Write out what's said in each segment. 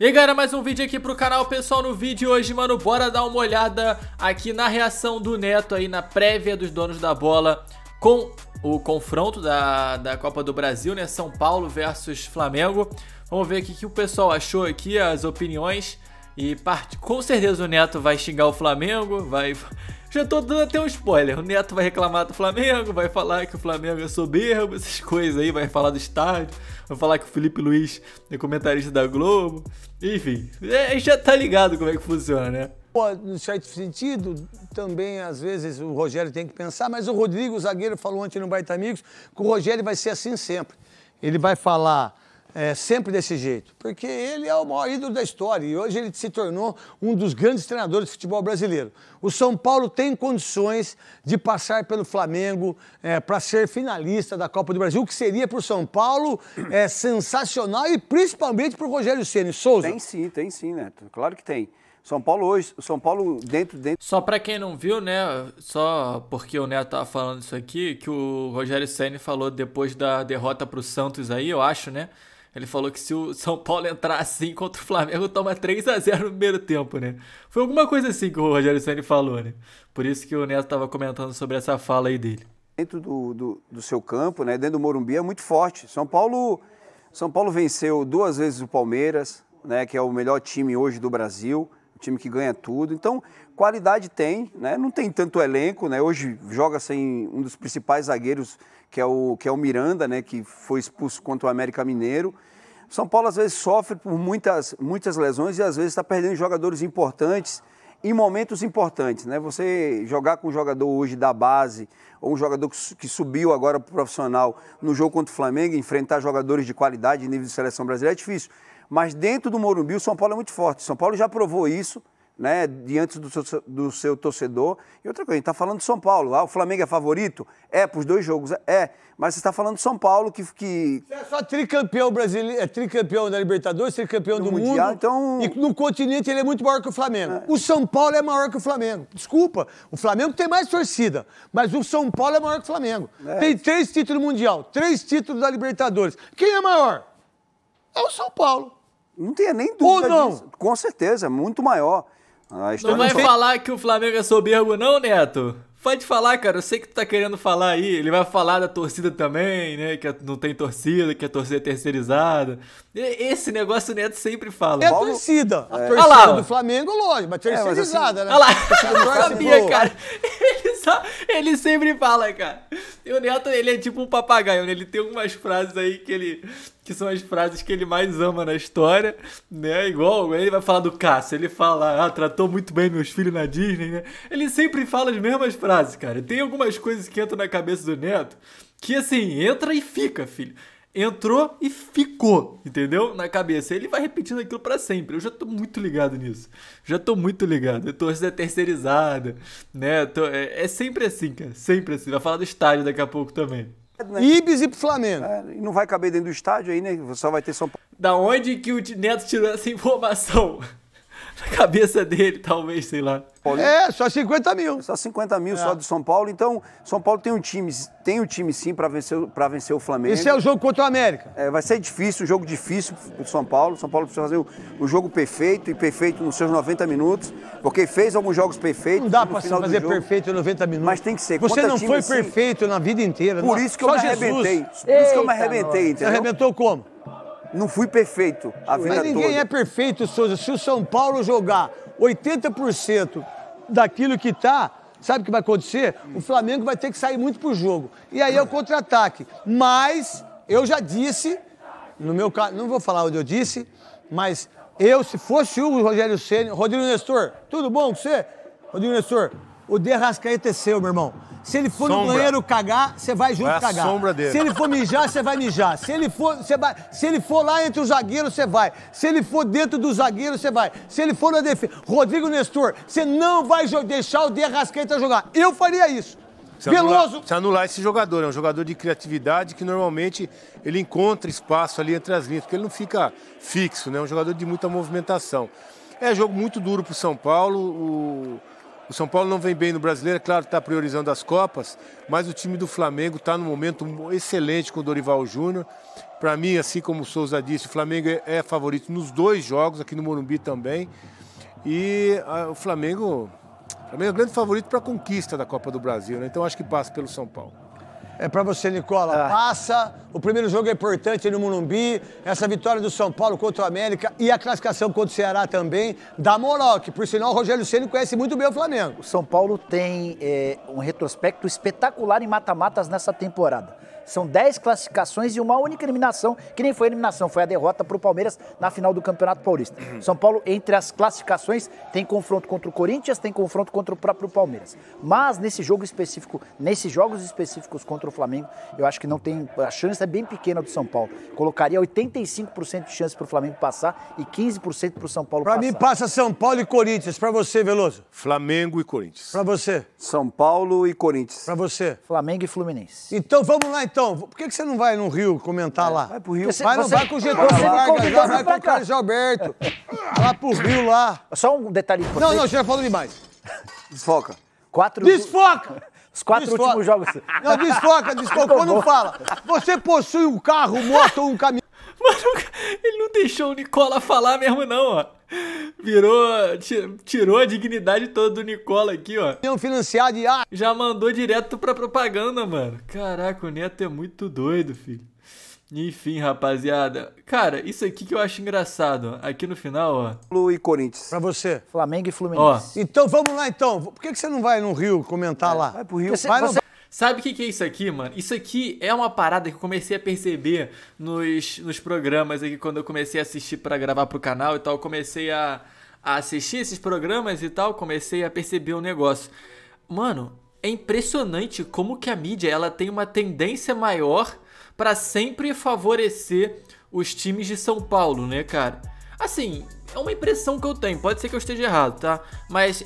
E aí galera, mais um vídeo aqui pro canal, pessoal, no vídeo de hoje, mano, bora dar uma olhada aqui na reação do Neto aí na prévia dos donos da bola com o confronto da, da Copa do Brasil, né, São Paulo versus Flamengo, vamos ver aqui o que o pessoal achou aqui, as opiniões e parte... com certeza o Neto vai xingar o Flamengo, vai já tô dando até um spoiler. O Neto vai reclamar do Flamengo, vai falar que o Flamengo é soberbo, essas coisas aí, vai falar do estádio, vai falar que o Felipe Luiz é comentarista da Globo. Enfim, é, já tá ligado como é que funciona, né? No certo sentido, também às vezes o Rogério tem que pensar, mas o Rodrigo, o zagueiro, falou ontem no Baita Amigos que o Rogério vai ser assim sempre. Ele vai falar é, sempre desse jeito, porque ele é o maior ídolo da história e hoje ele se tornou um dos grandes treinadores de futebol brasileiro. O São Paulo tem condições de passar pelo Flamengo é, para ser finalista da Copa do Brasil, o que seria para o São Paulo é, sensacional e principalmente para o Rogério Ceni Souza. Tem sim, tem sim, Neto. Né? Claro que tem. São Paulo hoje, São Paulo dentro dentro. Só para quem não viu, né, só porque o Neto tava falando isso aqui, que o Rogério Ceni falou depois da derrota para o Santos aí, eu acho, né? Ele falou que se o São Paulo entrar assim contra o Flamengo, toma 3 a 0 no primeiro tempo, né? Foi alguma coisa assim que o Rogério Ceni falou, né? Por isso que o Neto estava comentando sobre essa fala aí dele. Dentro do, do, do, seu campo, né? Dentro do Morumbi é muito forte. São Paulo, São Paulo venceu duas vezes o Palmeiras, né? Que é o melhor time hoje do Brasil um time que ganha tudo. Então, qualidade tem, né? Não tem tanto elenco, né? Hoje joga sem um dos principais zagueiros, que é o, que é o Miranda, né? Que foi expulso contra o América Mineiro. São Paulo às vezes sofre por muitas, muitas lesões e às vezes está perdendo jogadores importantes em momentos importantes, né? Você jogar com um jogador hoje da base ou um jogador que subiu agora para o profissional no jogo contra o Flamengo, enfrentar jogadores de qualidade em nível de seleção brasileira é difícil. Mas dentro do Morumbi, o São Paulo é muito forte. São Paulo já provou isso, né, diante do seu, do seu torcedor. E outra coisa, a gente está falando de São Paulo. Ah, o Flamengo é favorito? É, para os dois jogos, é. Mas você está falando de São Paulo que. que... Você é só tricampeão brasileiro, é tricampeão da Libertadores, tricampeão do, do Mundial, mundo. Então... E no continente ele é muito maior que o Flamengo. É. O São Paulo é maior que o Flamengo. Desculpa, o Flamengo tem mais torcida, mas o São Paulo é maior que o Flamengo. É. Tem três títulos mundial, três títulos da Libertadores. Quem é maior? É o São Paulo. Não tenha nem dúvida Ou não. Disso. Com certeza, muito maior. não vai só... falar que o Flamengo é soberbo não, Neto? Pode falar, cara. Eu sei que tu tá querendo falar aí. Ele vai falar da torcida também, né? Que é- não tem torcida, que a torcida é terceirizada. Esse negócio o Neto sempre fala. É a torcida. A é. torcida lá, do Flamengo, lógico mas terceirizada, é, mas assim, né? Olha lá. Eu sabia, cara. ele sempre fala, cara. E o Neto, ele é tipo um papagaio, né? Ele tem algumas frases aí que ele. que são as frases que ele mais ama na história, né? Igual ele vai falar do Cássio, ele fala, ah, tratou muito bem meus filhos na Disney, né? Ele sempre fala as mesmas frases, cara. Tem algumas coisas que entram na cabeça do Neto que assim, entra e fica, filho entrou e ficou, entendeu? Na cabeça. Ele vai repetindo aquilo para sempre. Eu já tô muito ligado nisso. Já tô muito ligado. Eu torcida é terceirizada, né? Tô, é, é, sempre assim, cara. Sempre assim. Vai falar do estádio daqui a pouco também. Né? Ibis e pro Flamengo. É, não vai caber dentro do estádio aí, né? Só vai ter São Paulo. Da onde que o Neto tirou essa informação? na cabeça dele, talvez, sei lá. É, só 50 mil. Só 50 mil é. só do São Paulo. Então, São Paulo tem um time, tem um time sim para vencer, pra vencer o Flamengo. Esse é o jogo contra o América. É, vai ser difícil, um jogo difícil pro São Paulo. São Paulo precisa fazer o, o, jogo perfeito e perfeito nos seus 90 minutos, porque fez alguns jogos perfeitos. Não dá para fazer jogo, perfeito em 90 minutos. Mas tem que ser. Você não time, foi assim, perfeito na vida inteira. Por não. Né? isso que só eu me Jesus. arrebentei. Por Eita isso que eu me arrebentei, entendeu? Você arrebentou como? não fui perfeito a vida Mas ninguém toda. é perfeito, Souza. Se o São Paulo jogar 80% daquilo que está sabe o que vai acontecer? O Flamengo vai ter que sair muito pro jogo. E aí é o contra-ataque. Mas eu já disse, no meu caso, não vou falar onde eu disse, mas eu, se fosse o Rogério Ceni, Rodrigo Nestor, tudo bom com você? Rodrigo Nestor, o de Rascaeta é seu, meu irmão. Se ele for sombra. no banheiro cagar, você vai junto é cagar. sombra dele. Se ele for mijar, você vai mijar. Se ele for, você vai. Se ele for lá entre os zagueiros, você vai. Se ele for dentro do zagueiro, você vai. Se ele for na defesa, Rodrigo Nestor, você não vai deixar o de Rascaeta jogar. Eu faria isso. Se Veloso. Anular, anular esse jogador, é um jogador de criatividade que normalmente ele encontra espaço ali entre as linhas, porque ele não fica fixo, né? É um jogador de muita movimentação. É jogo muito duro para o São Paulo. O o São Paulo não vem bem no brasileiro, é claro que está priorizando as Copas, mas o time do Flamengo está num momento excelente com o Dorival Júnior. Para mim, assim como o Souza disse, o Flamengo é, é favorito nos dois jogos, aqui no Morumbi também. E a, o Flamengo, Flamengo é o grande favorito para a conquista da Copa do Brasil, né? então acho que passa pelo São Paulo. É para você, Nicola. Ah. Passa o primeiro jogo é importante no Morumbi, essa vitória do São Paulo contra o América e a classificação contra o Ceará também, da moral, que por sinal o Rogério Ceni conhece muito bem o Flamengo. O São Paulo tem é, um retrospecto espetacular em mata-matas nessa temporada. São 10 classificações e uma única eliminação, que nem foi eliminação, foi a derrota para o Palmeiras na final do Campeonato Paulista. São Paulo, entre as classificações, tem confronto contra o Corinthians, tem confronto contra o próprio Palmeiras. Mas nesse jogo específico, nesses jogos específicos contra o Flamengo, eu acho que não tem a chance bem pequena do São Paulo. Colocaria 85% de chance para o Flamengo passar e 15% para o São Paulo pra passar. Para mim passa São Paulo e Corinthians. Para você, Veloso? Flamengo e Corinthians. Para você? São Paulo e Corinthians. Para você? Flamengo e Fluminense. Então vamos lá então. Por que, que você não vai no Rio comentar é, lá? Vai pro Rio. Você, vai, você, vai com o Getúlio Vargas, vai, com o Carlos Alberto. Lá pro Rio, lá. Só um detalhe importante. Não, não, já falou demais. Desfoca. Quatro... Desfoca! Os quatro últimos jogos. Não, desfoca, desfoca. não fala. Você possui um carro, moto ou um caminhão? Mano, ele não deixou o Nicola falar mesmo, não, ó. Virou. Tirou a dignidade toda do Nicola aqui, ó. Tem um financiado ah, Já mandou direto pra propaganda, mano. Caraca, o Neto é muito doido, filho. Enfim, rapaziada. Cara, isso aqui que eu acho engraçado. Aqui no final, ó. Flu e Corinthians. Pra você. Flamengo e Fluminense. Ó. Então vamos lá, então. Por que, que você não vai no Rio comentar é, lá? Vai pro Rio. Você, vai, você... Sabe o que, que é isso aqui, mano? Isso aqui é uma parada que eu comecei a perceber nos, nos programas aqui, quando eu comecei a assistir para gravar pro canal e tal. Eu comecei a, a assistir esses programas e tal, comecei a perceber um negócio. Mano, é impressionante como que a mídia ela tem uma tendência maior para sempre favorecer os times de São Paulo, né, cara? Assim, é uma impressão que eu tenho, pode ser que eu esteja errado, tá? Mas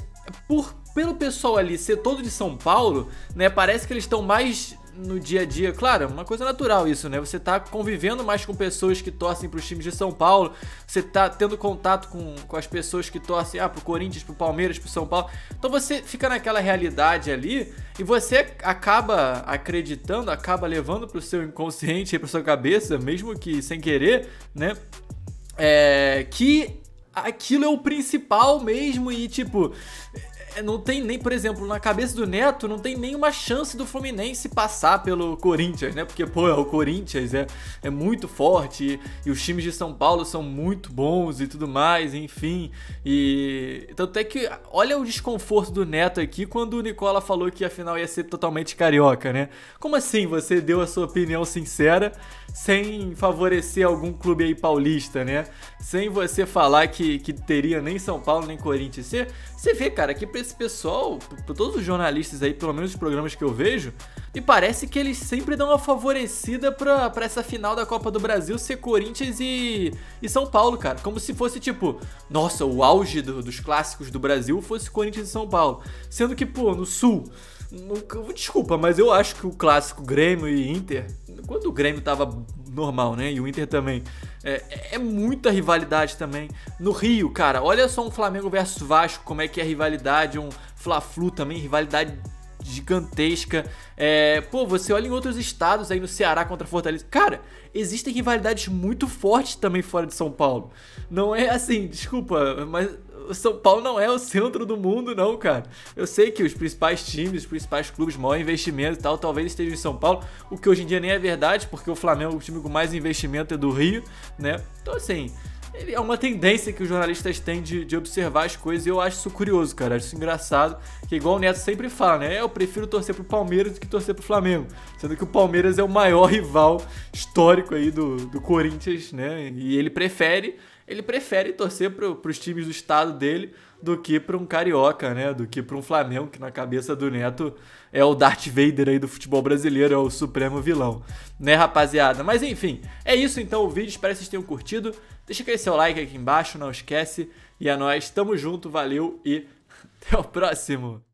por pelo pessoal ali ser todo de São Paulo, né, parece que eles estão mais no dia a dia. Claro, é uma coisa natural isso, né? Você tá convivendo mais com pessoas que torcem para os times de São Paulo, você tá tendo contato com, com as pessoas que torcem ah, pro Corinthians, pro Palmeiras, pro São Paulo. Então você fica naquela realidade ali e você acaba acreditando, acaba levando pro seu inconsciente, pra sua cabeça, mesmo que sem querer, né? É, que aquilo é o principal mesmo e tipo é, não tem nem, por exemplo, na cabeça do Neto, não tem nenhuma chance do Fluminense passar pelo Corinthians, né? Porque, pô, é, o Corinthians é, é muito forte e, e os times de São Paulo são muito bons e tudo mais, enfim. E tanto é que, olha o desconforto do Neto aqui quando o Nicola falou que a final ia ser totalmente carioca, né? Como assim você deu a sua opinião sincera sem favorecer algum clube aí paulista, né? Sem você falar que, que teria nem São Paulo nem Corinthians. Você, você vê, cara, que esse pessoal, pra todos os jornalistas aí, pelo menos os programas que eu vejo, me parece que eles sempre dão uma favorecida pra, pra essa final da Copa do Brasil ser Corinthians e, e São Paulo, cara. Como se fosse tipo, nossa, o auge do, dos clássicos do Brasil fosse Corinthians e São Paulo. Sendo que, pô, no Sul. desculpa, mas eu acho que o clássico Grêmio e Inter. Quando o Grêmio tava normal, né? E o Inter também. É, é, muita rivalidade também. No Rio, cara, olha só um Flamengo versus Vasco, como é que é a rivalidade, um Fla-Flu também, rivalidade gigantesca. É, pô, você olha em outros estados aí no Ceará contra Fortaleza. Cara, existem rivalidades muito fortes também fora de São Paulo. Não é assim, desculpa, mas são Paulo não é o centro do mundo, não, cara. Eu sei que os principais times, os principais clubes, maior investimento e tal, talvez estejam em São Paulo, o que hoje em dia nem é verdade, porque o Flamengo é o time com mais investimento é do Rio, né? Então, assim, é uma tendência que os jornalistas têm de, de observar as coisas e eu acho isso curioso, cara. Acho isso engraçado, que igual o Neto sempre fala, né? Eu prefiro torcer pro Palmeiras do que torcer pro Flamengo. Sendo que o Palmeiras é o maior rival histórico aí do, do Corinthians, né? E ele prefere, ele prefere torcer pro, pros times do estado dele do que para um carioca, né? Do que para um Flamengo, que na cabeça do Neto é o Darth Vader aí do futebol brasileiro, é o supremo vilão, né, rapaziada? Mas enfim, é isso então o vídeo, espero que vocês tenham curtido. Deixa aquele seu like aqui embaixo, não esquece. E é nóis, tamo junto, valeu e até o próximo!